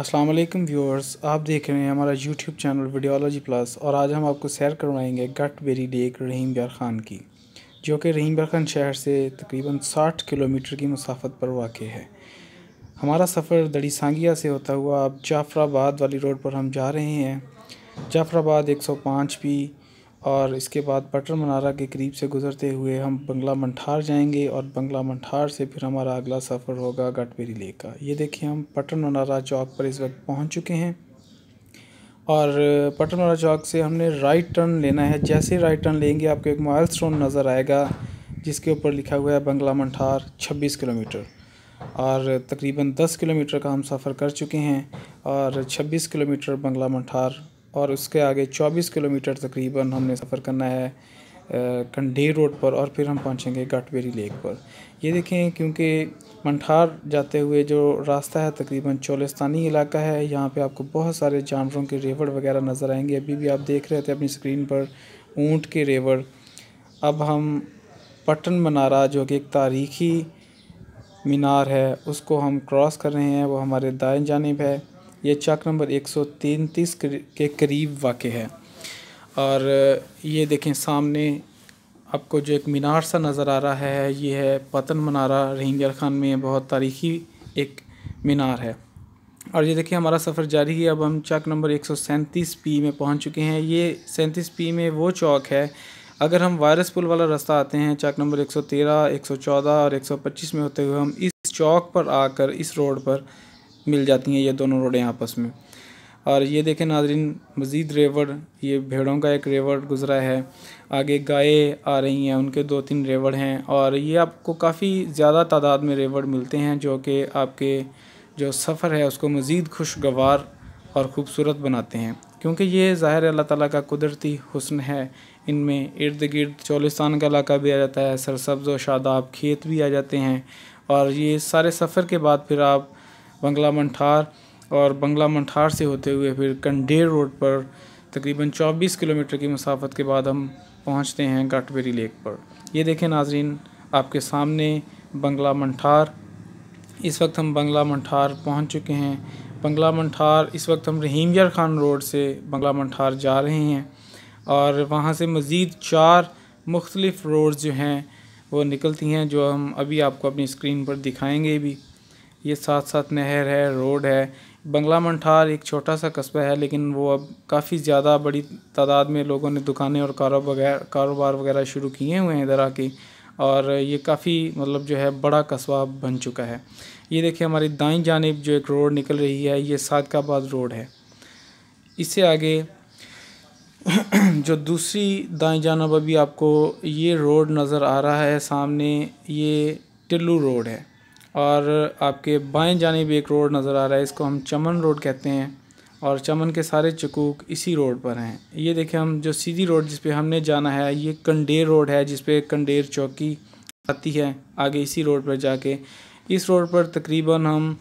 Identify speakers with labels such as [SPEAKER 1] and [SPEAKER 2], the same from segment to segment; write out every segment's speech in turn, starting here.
[SPEAKER 1] अस्सलाम वालेकुम व्यूअर्स आप देख रहे हैं हमारा यूट्यूब चैनल वीडियोलॉजी प्लस और आज हम आपको सैर करवाएंगे गट बेरी लेक रहीम ब्यार ख़ान की जो कि रहीम ब्यार खान शहर से तकरीबन 60 किलोमीटर की मुसाफत पर वाक़ है हमारा सफ़र दड़ी सांगिया से होता हुआ अब जाफराबाद वाली रोड पर हम जा रहे हैं जाफराबाद पाँच पी और इसके बाद बटर मनारा के करीब से गुज़रते हुए हम बंगला मंठार जाएंगे और बंगला मंठार से फिर हमारा अगला सफ़र होगा गटबेरी लेक का ये देखिए हम पटन मनारा चौक पर इस वक्त पहुंच चुके हैं और पटन मनारा चौक से हमने राइट टर्न लेना है जैसे राइट टर्न लेंगे आपको एक माइल स्टोन नज़र आएगा जिसके ऊपर लिखा हुआ है बंगला मंठार छब्बीस किलोमीटर और तकरीबन दस किलोमीटर का हम सफ़र कर चुके हैं और छब्बीस किलोमीटर बंगला मंठार और उसके आगे 24 किलोमीटर तकरीबन हमने सफ़र करना है कंडेर रोड पर और फिर हम पहुंचेंगे गटवेरी लेक पर ये देखें क्योंकि मंठार जाते हुए जो रास्ता है तकरीबन चोलिस्तानी इलाका है यहाँ पे आपको बहुत सारे जानवरों के रेवड़ वगैरह नज़र आएंगे अभी भी आप देख रहे थे अपनी स्क्रीन पर ऊँट के रेवड़ अब हम पटन मनारा जो कि एक तारीखी मीनार है उसको हम क्रॉस कर रहे हैं वो हमारे दाएँ जानब है ये चक नंबर एक सौ तैंतीस के करीब वाक़ है और ये देखें सामने आपको जो एक मीनार सा नज़र आ रहा है ये है पतन मनारा रहिंगर खान में बहुत तारीख़ी एक मीनार है और ये देखिए हमारा सफ़र जारी है अब हम चक नंबर एक सौ सैंतीस पी में पहुंच चुके हैं ये सैंतीस पी में वो चौक है अगर हम वायरस पुल वाला रास्ता आते हैं चक नंबर एक सौ तेरह एक सौ चौदह और एक सौ पच्चीस में होते हुए हम इस चौक पर आकर इस रोड पर मिल जाती हैं ये दोनों रोडें आपस में और ये देखें नाजरीन मज़ीद रेवड़ ये भेड़ों का एक रेवड़ गुज़रा है आगे गायें आ रही हैं उनके दो तीन रेवड़ हैं और ये आपको काफ़ी ज़्यादा तादाद में रेवड़ मिलते हैं जो कि आपके जो सफ़र है उसको मज़ीद खुशगवार और ख़ूबसूरत बनाते हैं क्योंकि ये ज़ाहिर अल्लाह ताला का कुदरती हुस्न है इनमें इर्द गिर्द चौलिस्तान का इलाका भी आ जाता है सरसब्ज व शादाब खेत भी आ जाते हैं और ये सारे सफ़र के बाद फिर आप बंगला मंठार और बंगला मंठार से होते हुए फिर कंडेर रोड पर तकरीबन 24 किलोमीटर की मसाफत के बाद हम पहुंचते हैं गाटबेरी लेक पर ये देखें नाजरीन आपके सामने बंगला मंठार इस वक्त हम बंगला मंठार पहुंच चुके हैं बंगला मंठार इस वक्त हम रहीम यार खान रोड से बंगला मंठार जा रहे हैं और वहाँ से मज़ीद चार मुख्तलिफ़ रोड जो हैं वो निकलती हैं जो हम अभी आपको अपनी स्क्रीन पर दिखाएंगे भी ये साथ साथ नहर है रोड है बंगला मंठार एक छोटा सा कस्बा है लेकिन वो अब काफ़ी ज़्यादा बड़ी तादाद में लोगों ने दुकानें और कारोबार कारोबार वगैरह शुरू किए हुए हैं इधर आके और ये काफ़ी मतलब जो है बड़ा कस्बा बन चुका है ये देखिए हमारी दाई जानब जो एक रोड निकल रही है ये सादकाबाद रोड है इससे आगे जो दूसरी दाई जानब अभी आपको ये रोड नज़र आ रहा है सामने ये टिल्लू रोड है और आपके बाएं जाने भी एक रोड नज़र आ रहा है इसको हम चमन रोड कहते हैं और चमन के सारे चकूक इसी रोड पर हैं ये देखें हम जो सीधी रोड जिस पर हमने जाना है ये कंडेर रोड है जिस पर कंडेर चौकी आती है आगे इसी रोड पर जाके इस रोड पर तकरीबन हम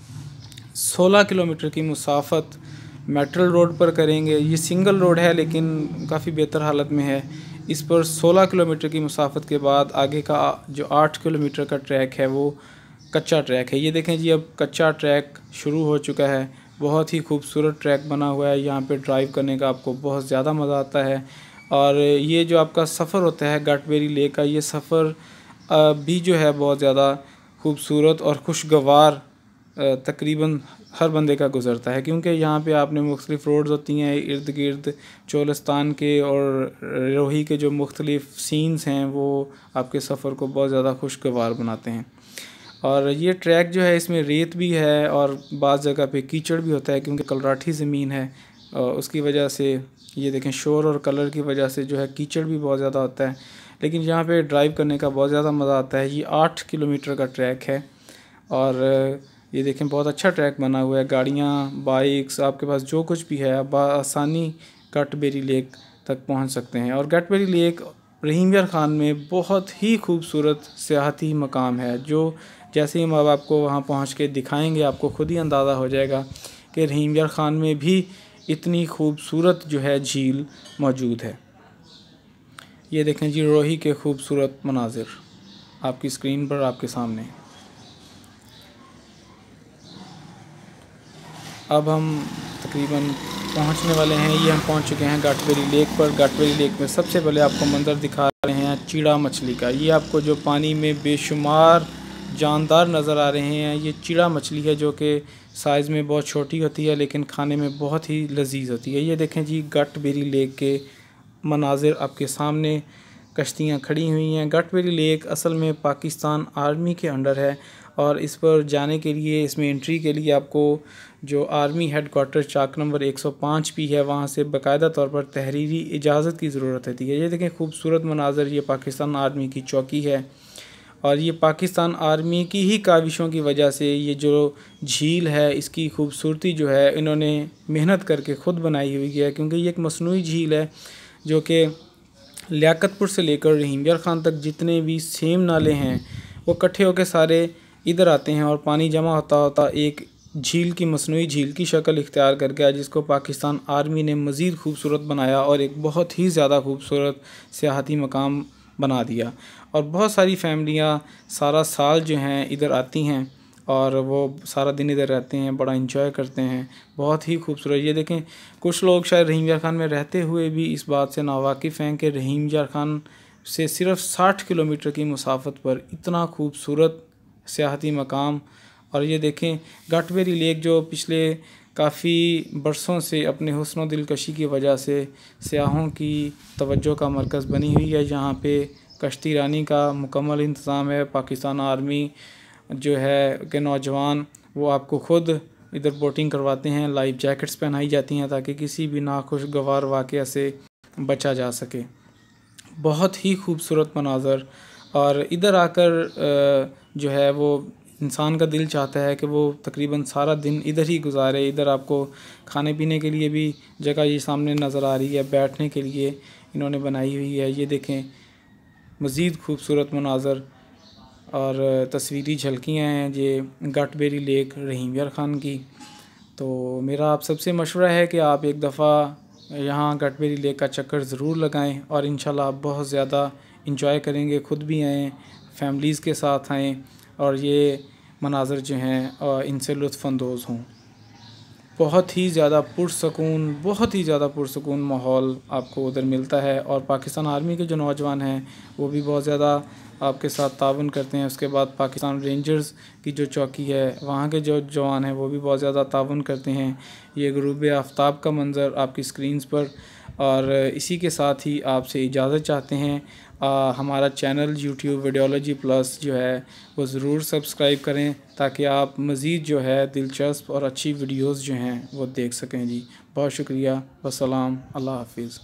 [SPEAKER 1] 16 किलोमीटर की मुसाफत मेट्रल रोड पर करेंगे ये सिंगल रोड है लेकिन काफ़ी बेहतर हालत में है इस पर 16 किलोमीटर की मुसाफत के बाद आगे का जो 8 किलोमीटर का ट्रैक है वो कच्चा ट्रैक है ये देखें जी अब कच्चा ट्रैक शुरू हो चुका है बहुत ही खूबसूरत ट्रैक बना हुआ है यहाँ पे ड्राइव करने का आपको बहुत ज़्यादा मज़ा आता है और ये जो आपका सफ़र होता है गटबेरी लेक का ये सफ़र भी जो है बहुत ज़्यादा खूबसूरत और खुशगवार तकरीबन हर बंदे का गुज़रता है क्योंकि यहाँ पे आपने मुख्तलिफ़ रोड्स होती हैं इर्द गिर्द चोलस्तान के और रोही के जो मुख्तलिफ़ सीन्स हैं वो आपके सफ़र को बहुत ज़्यादा खुशगवार बनाते हैं और ये ट्रैक जो है इसमें रेत भी है और बाद जगह पे कीचड़ भी होता है क्योंकि कलराठी ज़मीन है उसकी वजह से ये देखें शोर और कलर की वजह से जो है कीचड़ भी बहुत ज़्यादा होता है लेकिन यहाँ पे ड्राइव करने का बहुत ज़्यादा मज़ा आता है ये आठ किलोमीटर का ट्रैक है और ये देखें बहुत अच्छा ट्रैक बना हुआ है गाड़ियाँ बाइक्स आपके पास जो कुछ भी है आप आसानी गटबेरी लेक तक पहुँच सकते हैं और गटबेरी लेक रहीम खान में बहुत ही खूबसूरत सियाहती मकाम है जो जैसे ही हम अब आपको वहाँ पहुँच के दिखाएँगे आपको खुद ही अंदाज़ा हो जाएगा कि रहीमगढ़ ख़ान में भी इतनी खूबसूरत जो है झील मौजूद है ये देखें जी रोही के खूबसूरत मनाजिर आपकी स्क्रीन पर आपके सामने अब हम तकरीबन पहुंचने वाले हैं ये हम पहुंच चुके हैं गाटवेरी लेक पर गाटवेरी लेक में सबसे पहले आपको मंदिर दिखा रहे हैं चीड़ा मछली का ये आपको जो पानी में बेशुमार जानदार नज़र आ रहे हैं ये चिड़ा मछली है जो कि साइज़ में बहुत छोटी होती है लेकिन खाने में बहुत ही लजीज होती है ये देखें जी गट बेरी लेक के मनाजिर आपके सामने कश्तियाँ खड़ी हुई हैं गट बेरी लेक असल में पाकिस्तान आर्मी के अंडर है और इस पर जाने के लिए इसमें एंट्री के लिए आपको जो army head quarter Chak number 105 भी है वहाँ से बाकायदा तौर पर तहरीरी इजाज़त की ज़रूरत होती है ये देखें खूबसूरत मनाजर ये पाकिस्तान आर्मी की चौकी है और ये पाकिस्तान आर्मी की ही काविशों की वजह से ये जो झील है इसकी खूबसूरती जो है इन्होंने मेहनत करके ख़ुद बनाई हुई है क्योंकि ये एक मसनू झील है जो कि लियाकतपुर से लेकर रहीमयर ख़ान तक जितने भी सेम नाले हैं वो कट्ठे होकर सारे इधर आते हैं और पानी जमा होता होता एक झील की मसनू झील की शक्ल इख्तियार कर गया जिसको पाकिस्तान आर्मी ने मज़ीद खूबसूरत बनाया और एक बहुत ही ज़्यादा खूबसूरत सियाहती मकाम बना दिया और बहुत सारी फैमिलियाँ सारा साल जो हैं इधर आती हैं और वो सारा दिन इधर रहते हैं बड़ा इन्जॉय करते हैं बहुत ही खूबसूरत ये देखें कुछ लोग शायद रहीम जार खान में रहते हुए भी इस बात से नावाकिफ़ हैं कि रहीम जार खान से सिर्फ साठ किलोमीटर की मुसाफत पर इतना खूबसूरत सियाहती मकाम और ये देखें गटवेरी लेक जो पिछले काफ़ी बरसों से अपने हसन दिलकशी की वजह से सयाहों की तवज्जो का मरकज़ बनी हुई है यहाँ पे कश्ती रानी का मुकम्मल इंतज़ाम है पाकिस्तान आर्मी जो है के नौजवान वो आपको ख़ुद इधर बोटिंग करवाते हैं लाइफ जैकेट्स पहनाई जाती हैं ताकि किसी भी नाखुशगवार वाक़ से बचा जा सके बहुत ही खूबसूरत मनाजर और इधर आकर जो है वो इंसान का दिल चाहता है कि वो तकरीबन सारा दिन इधर ही गुजारे इधर आपको खाने पीने के लिए भी जगह ये सामने नज़र आ रही है बैठने के लिए इन्होंने बनाई हुई है ये देखें मज़ीद खूबसूरत मनाजर और तस्वीरी झलकियाँ हैं ये गटबेरी लेक रहीम यार ख़ान की तो मेरा आप सबसे मशवरा है कि आप एक दफ़ा यहाँ गटबेरी लेक का चक्कर ज़रूर लगाएं और इन आप बहुत ज़्यादा इंजॉय करेंगे ख़ुद भी आएँ फैमिलीज़ के साथ आएँ और ये मनाजर जो हैं इनसे लुफानंदोज़ हों बहुत ही ज़्यादा पुरसकून बहुत ही ज़्यादा पुरसकून माहौल आपको उधर मिलता है और पाकिस्तान आर्मी के जो नौजवान हैं वो भी बहुत ज़्यादा आपके साथ ताउन करते हैं उसके बाद पाकिस्तान रेंजर्स की जो चौकी है वहाँ के जो जवान हैं वो भी बहुत ज़्यादा ताउन करते हैं ये ग्रूब आफ्ताब का मंज़र आपकी स्क्रीनस पर और इसी के साथ ही आपसे इजाज़त चाहते हैं आ, हमारा चैनल यूट्यूब वीडियोलॉजी प्लस जो है वो ज़रूर सब्सक्राइब करें ताकि आप मज़ीद जो है दिलचस्प और अच्छी वीडियोस जो हैं वो देख सकें जी बहुत शुक्रिया वसलाम अल्लाह हाफिज़